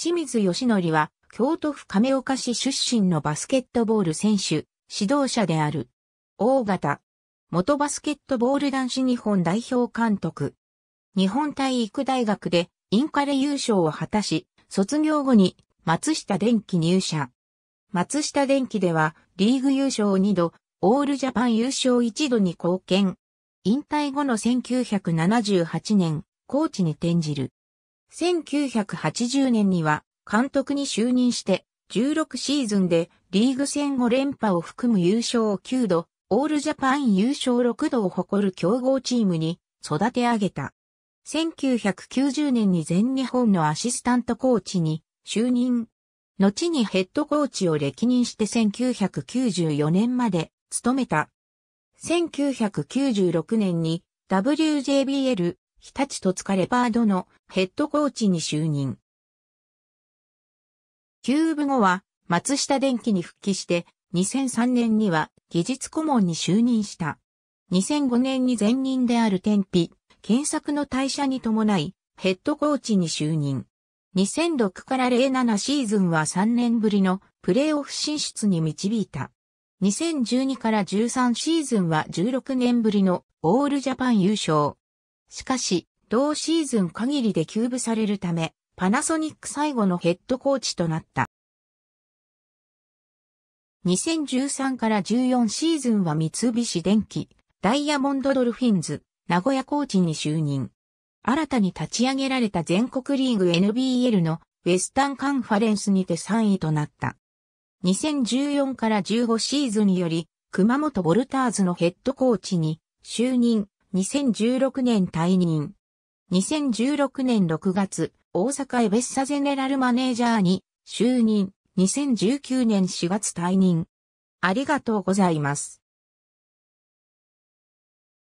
清水義則は、京都府亀岡市出身のバスケットボール選手、指導者である。大型。元バスケットボール男子日本代表監督。日本体育大学でインカレ優勝を果たし、卒業後に松下電機入社。松下電機ではリーグ優勝2度、オールジャパン優勝1度に貢献。引退後の1978年、コーチに転じる。1980年には監督に就任して16シーズンでリーグ戦5連覇を含む優勝を9度、オールジャパン優勝6度を誇る強豪チームに育て上げた。1990年に全日本のアシスタントコーチに就任。後にヘッドコーチを歴任して1994年まで務めた。1996年に WJBL 日立戸塚レパードのヘッドコーチに就任。キ部後は松下電機に復帰して2003年には技術顧問に就任した。2005年に前任である天日、検索の退社に伴いヘッドコーチに就任。2006から07シーズンは3年ぶりのプレーオフ進出に導いた。2012から13シーズンは16年ぶりのオールジャパン優勝。しかし、同シーズン限りで休部されるため、パナソニック最後のヘッドコーチとなった。2013から14シーズンは三菱電機、ダイヤモンドドルフィンズ、名古屋コーチに就任。新たに立ち上げられた全国リーグ NBL のウェスタンカンファレンスにて3位となった。2014から15シーズンより熊本ボルターズのヘッドコーチに就任。2016年退任。2016年6月、大阪エベッサゼネラルマネージャーに就任。2019年4月退任。ありがとうございます。